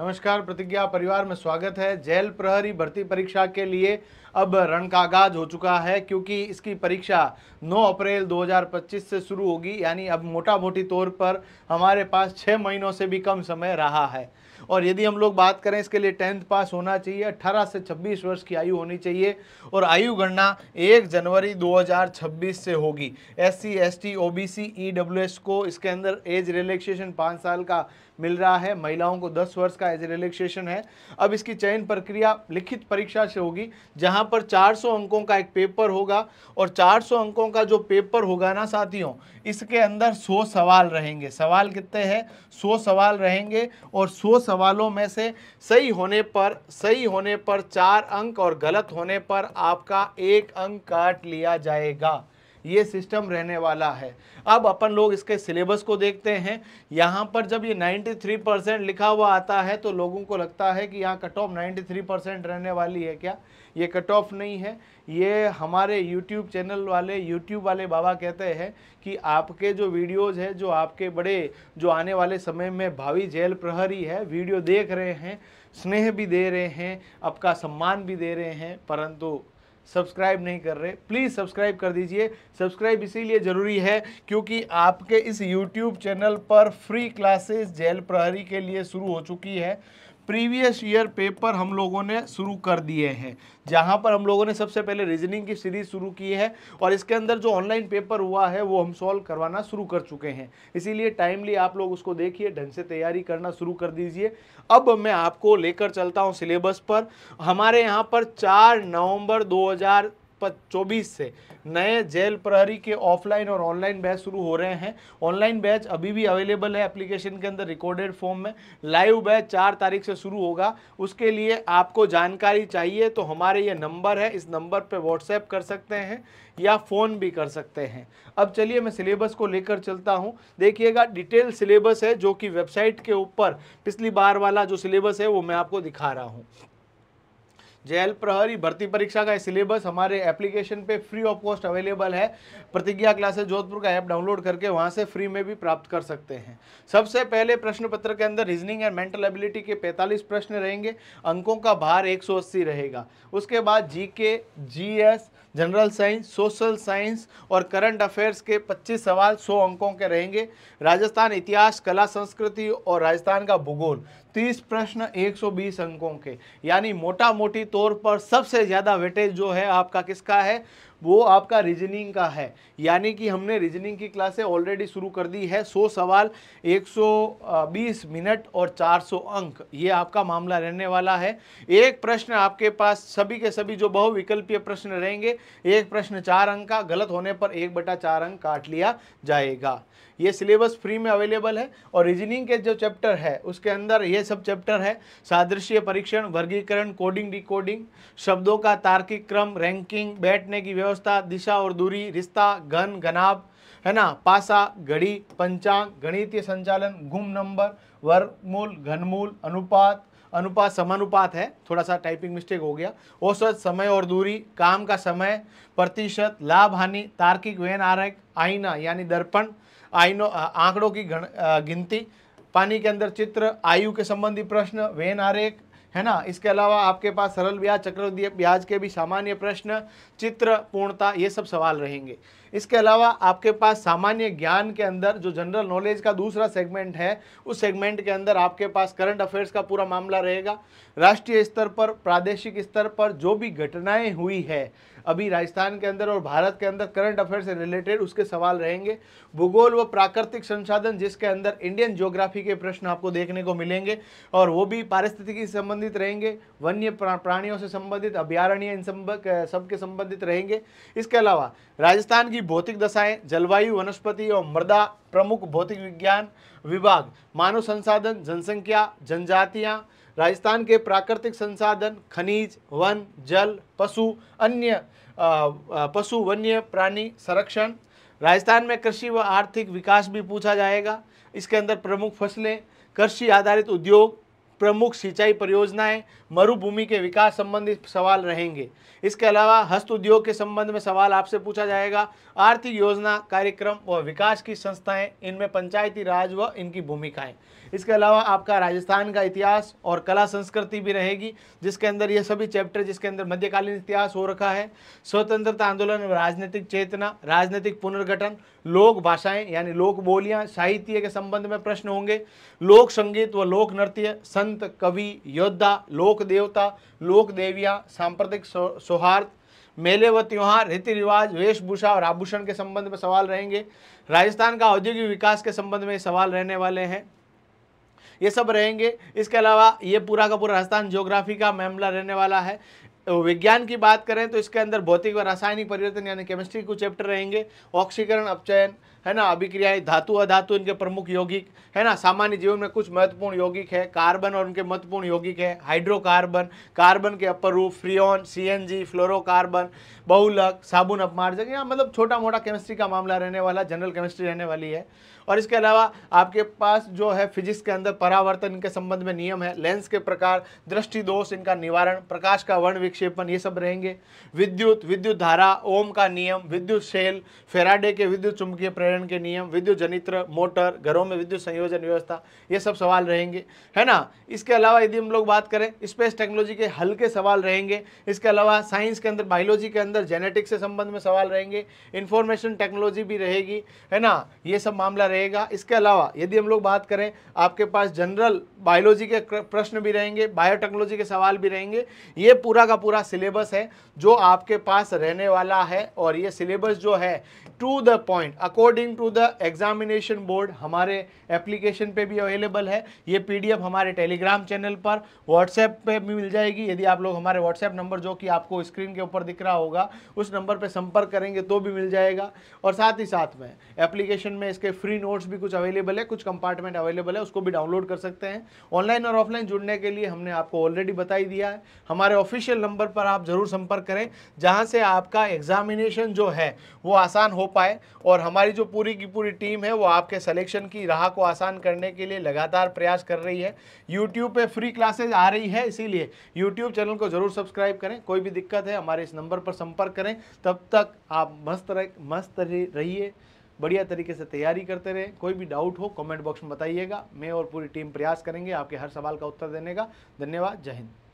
नमस्कार प्रतिज्ञा परिवार में स्वागत है जेल प्रहरी भर्ती परीक्षा के लिए अब रण का आगाज हो चुका है क्योंकि इसकी परीक्षा 9 अप्रैल 2025 से शुरू होगी यानी अब मोटा मोटी तौर पर हमारे पास छः महीनों से भी कम समय रहा है और यदि हम लोग बात करें इसके लिए टेंथ पास होना चाहिए 18 से छब्बीस वर्ष की आयु होनी चाहिए और आयु गणना एक जनवरी 2026 से होगी S C S T O B C E W S को इसके अंदर एज रिलैक्सेशन पाँच साल का मिल रहा है महिलाओं को दस वर्ष का का एज ए रिलैक्सेशन है अब इसकी चयन प्रक्रिया लिखित परीक्षा से होगी जहां पर 400 अंकों का एक पेपर होगा और 400 अंकों का जो पेपर होगा ना साथियों इसके अंदर 100 सवाल रहेंगे सवाल कितने हैं 100 सवाल रहेंगे और 100 सवालों में से सही होने पर सही होने पर चार अंक और गलत होने पर आपका एक अंक काट लिया जाएगा ये सिस्टम रहने वाला है अब अपन लोग इसके सिलेबस को देखते हैं यहाँ पर जब ये 93 परसेंट लिखा हुआ आता है तो लोगों को लगता है कि यहाँ कट ऑफ नाइन्टी परसेंट रहने वाली है क्या ये कट ऑफ नहीं है ये हमारे यूट्यूब चैनल वाले यूट्यूब वाले बाबा कहते हैं कि आपके जो वीडियोज़ है जो आपके बड़े जो आने वाले समय में भावी जेल प्रहरी है वीडियो देख रहे हैं स्नेह भी दे रहे हैं आपका सम्मान भी दे रहे हैं परंतु सब्सक्राइब नहीं कर रहे प्लीज़ सब्सक्राइब कर दीजिए सब्सक्राइब इसीलिए ज़रूरी है क्योंकि आपके इस यूट्यूब चैनल पर फ्री क्लासेस जेल प्रहरी के लिए शुरू हो चुकी है प्रीवियस ईयर पेपर हम लोगों ने शुरू कर दिए हैं जहां पर हम लोगों ने सबसे पहले रीजनिंग की सीरीज शुरू की है और इसके अंदर जो ऑनलाइन पेपर हुआ है वो हम सॉल्व करवाना शुरू कर चुके हैं इसीलिए टाइमली आप लोग उसको देखिए ढंग से तैयारी करना शुरू कर दीजिए अब मैं आपको लेकर चलता हूँ सिलेबस पर हमारे यहाँ पर चार नवम्बर दो चौबीस से नए जेल प्रहरी के ऑफलाइन और ऑनलाइन बैच शुरू हो रहे हैं ऑनलाइन बैच अभी भी अवेलेबल है एप्लीकेशन के अंदर रिकॉर्डेड फॉर्म में लाइव बैच चार तारीख से शुरू होगा उसके लिए आपको जानकारी चाहिए तो हमारे ये नंबर है इस नंबर पर व्हाट्सएप कर सकते हैं या फ़ोन भी कर सकते हैं अब चलिए मैं सिलेबस को लेकर चलता हूँ देखिएगा डिटेल सिलेबस है जो कि वेबसाइट के ऊपर पिछली बार वाला जो सिलेबस है वो मैं आपको दिखा रहा हूँ जेल प्रहरी भर्ती परीक्षा का सिलेबस हमारे एप्लीकेशन पे फ्री ऑफ कॉस्ट अवेलेबल है प्रतिज्ञा क्लासेस जोधपुर का ऐप डाउनलोड करके वहाँ से फ्री में भी प्राप्त कर सकते हैं सबसे पहले प्रश्न पत्र के अंदर रीजनिंग एंड मेंटल एबिलिटी के पैंतालीस प्रश्न रहेंगे अंकों का भार एक रहेगा उसके बाद G K G S general science social science और करंट अफेयर्स के 25 सवाल 100 अंकों के रहेंगे राजस्थान इतिहास कला संस्कृति और राजस्थान का भूगोल 30 प्रश्न 120 अंकों के यानी मोटा मोटी तौर पर सबसे ज़्यादा वेटेज जो है आपका किसका है वो आपका रीजनिंग का है यानी कि हमने रीजनिंग की क्लासें ऑलरेडी शुरू कर दी है 100 सवाल 120 मिनट और 400 अंक ये आपका मामला रहने वाला है एक प्रश्न आपके पास सभी के सभी जो बहुविकल्पीय प्रश्न रहेंगे एक प्रश्न चार अंक का गलत होने पर एक बटा चार अंक काट लिया जाएगा ये सिलेबस फ्री में अवेलेबल है और रीजनिंग के जो चैप्टर है उसके अंदर ये सब चैप्टर है सादृश्य परीक्षण वर्गीकरण कोडिंग डिकोडिंग शब्दों का तार्किक क्रम रैंकिंग बैठने की व्यवस्था व्यवस्था दिशा और दूरी रिश्ता घन घनाभ है ना पासा घड़ी पंचांग गणितीय संचालन गुम नंबर वर्गमूल घनमूल अनुपात अनुपात समानुपात है थोड़ा सा टाइपिंग मिस्टेक हो गया औसत समय और दूरी काम का समय प्रतिशत लाभ हानि तार्किक वेन आरक आईना यानी दर्पण आईनो आंकड़ों की गिनती पानी के अंदर चित्र आयु के संबंधी प्रश्न वेन आरेख है ना इसके अलावा आपके पास सरल ब्याज चक्रवृद्धि ब्याज के भी सामान्य प्रश्न चित्र पूर्णता ये सब सवाल रहेंगे इसके अलावा आपके पास सामान्य ज्ञान के अंदर जो जनरल नॉलेज का दूसरा सेगमेंट है उस सेगमेंट के अंदर आपके पास करंट अफेयर्स का पूरा मामला रहेगा राष्ट्रीय स्तर पर प्रादेशिक स्तर पर जो भी घटनाएं हुई है अभी राजस्थान के अंदर और भारत के अंदर करंट अफेयर से रिलेटेड उसके सवाल रहेंगे भूगोल व प्राकृतिक संसाधन जिसके अंदर इंडियन ज्योग्राफी के प्रश्न आपको देखने को मिलेंगे और वो भी पारिस्थितिकी संबंध संबंधित रहेंगे वन्य प्राणियों से संबंधित अभ्यारण्य इन सब के संबंधित रहेंगे इसके अलावा राजस्थान की भौतिक दशाएं जलवायु वनस्पति और मृदा प्रमुख भौतिक विज्ञान विभाग मानव संसाधन जनसंख्या जनजातियाँ राजस्थान के प्राकृतिक संसाधन खनिज वन जल पशु अन्य पशु वन्य प्राणी संरक्षण राजस्थान में कृषि व आर्थिक विकास भी पूछा जाएगा इसके अंदर प्रमुख फसलें कृषि आधारित उद्योग प्रमुख सिंचाई परियोजनाएं मरुभूमि के विकास संबंधी सवाल रहेंगे इसके अलावा हस्त उद्योग के संबंध में सवाल आपसे पूछा जाएगा आर्थिक योजना कार्यक्रम व विकास की संस्थाएं इनमें पंचायती राज व इनकी भूमिकाएं इसके अलावा आपका राजस्थान का इतिहास और कला संस्कृति भी रहेगी जिसके अंदर यह सभी चैप्टर जिसके अंदर मध्यकालीन इतिहास हो रखा है स्वतंत्रता आंदोलन राजनीतिक चेतना राजनीतिक पुनर्गठन लोक भाषाएं यानी लोक बोलियां साहित्य के संबंध में प्रश्न होंगे लोक संगीत व लोक नृत्य संत संत कवि योद्धा लोक देवता लोक देविया सांप्रदायिक सौहार्द मेले व त्यौहार रीति रिवाज वेशभूषा और आभूषण के संबंध में सवाल रहेंगे राजस्थान का औद्योगिक विकास के संबंध में सवाल रहने वाले हैं ये सब रहेंगे इसके अलावा ये पूरा का पूरा राजस्थान ज्योग्राफी का मामला रहने वाला है तो विज्ञान की बात करें तो इसके अंदर भौतिक व रासायनिक परिवर्तन यानी केमिस्ट्री को चैप्टर रहेंगे ऑक्सीकरण अपचयन है ना अभिक्रियाएं धातु अधातु इनके प्रमुख यौगिक है ना सामान्य जीवन में कुछ महत्वपूर्ण यौगिक है कार्बन और उनके महत्वपूर्ण यौगिक है हाइड्रोकार्बन कार्बन के अपर रूप फ्रियोन सीएनजी फ्लोरोकार्बन बहुलक साबुन अपमार्जक या मतलब छोटा मोटा केमिस्ट्री का मामला रहने वाला जनरल केमिस्ट्री रहने वाली है और इसके अलावा आपके पास जो है फिजिक्स के अंदर परावर्तन इनके संबंध में नियम है लेंस के प्रकार दृष्टि दोष इनका निवारण प्रकाश का वर्ण विक्षेपण ये सब रहेंगे विद्युत विद्युत धारा ओम का नियम विद्युत शेल फेराडे के विद्युत चुंबकीय प्रेरण पर्यावरण के नियम विद्युत जनित्र मोटर घरों में विद्युत संयोजन व्यवस्था ये सब सवाल रहेंगे है ना इसके अलावा यदि हम लोग बात करें स्पेस टेक्नोलॉजी के हल्के सवाल रहेंगे इसके अलावा साइंस के अंदर बायोलॉजी के अंदर जेनेटिक्स से संबंध में सवाल रहेंगे इन्फॉर्मेशन टेक्नोलॉजी भी रहेगी है ना ये सब मामला रहेगा इसके अलावा यदि हम लोग बात करें आपके पास जनरल बायोलॉजी के प्रश्न भी रहेंगे बायोटेक्नोलॉजी के सवाल भी रहेंगे ये पूरा का पूरा सिलेबस है जो आपके पास रहने वाला है और ये सिलेबस जो है to the point according to the examination board हमारे एप्लीकेशन पे भी अवेलेबल है ये पीडीएफ हमारे टेलीग्राम चैनल पर व्हाट्सएप पे भी मिल जाएगी यदि आप लोग हमारे व्हाट्सएप नंबर जो कि आपको स्क्रीन के ऊपर दिख रहा होगा उस नंबर पर संपर्क करेंगे तो भी मिल जाएगा और साथ ही साथ में एप्लीकेशन में इसके फ्री नोट्स भी कुछ अवेलेबल है कुछ कंपार्टमेंट अवेलेबल है उसको भी डाउनलोड कर सकते हैं ऑनलाइन और ऑफलाइन जुड़ने के लिए हमने आपको ऑलरेडी बताई दिया है हमारे ऑफिशियल नंबर पर आप ज़रूर संपर्क करें जहाँ से आपका एग्जामिनेशन जो है वो आसान हो पाए और हमारी जो पूरी की पूरी टीम है वो आपके सलेक्शन की राह को आसान करने के लिए लगातार प्रयास कर रही है यूट्यूब पे फ्री क्लासेज आ रही है इसीलिए यूट्यूब चैनल को ज़रूर सब्सक्राइब करें कोई भी दिक्कत है हमारे इस नंबर पर संपर्क करें तब तक आप मस्त रह मस्त रहिए बढ़िया तरीके से तैयारी करते रहें कोई भी डाउट हो कमेंट बॉक्स में बताइएगा मैं और पूरी टीम प्रयास करेंगे आपके हर सवाल का उत्तर देने का धन्यवाद जय हिंद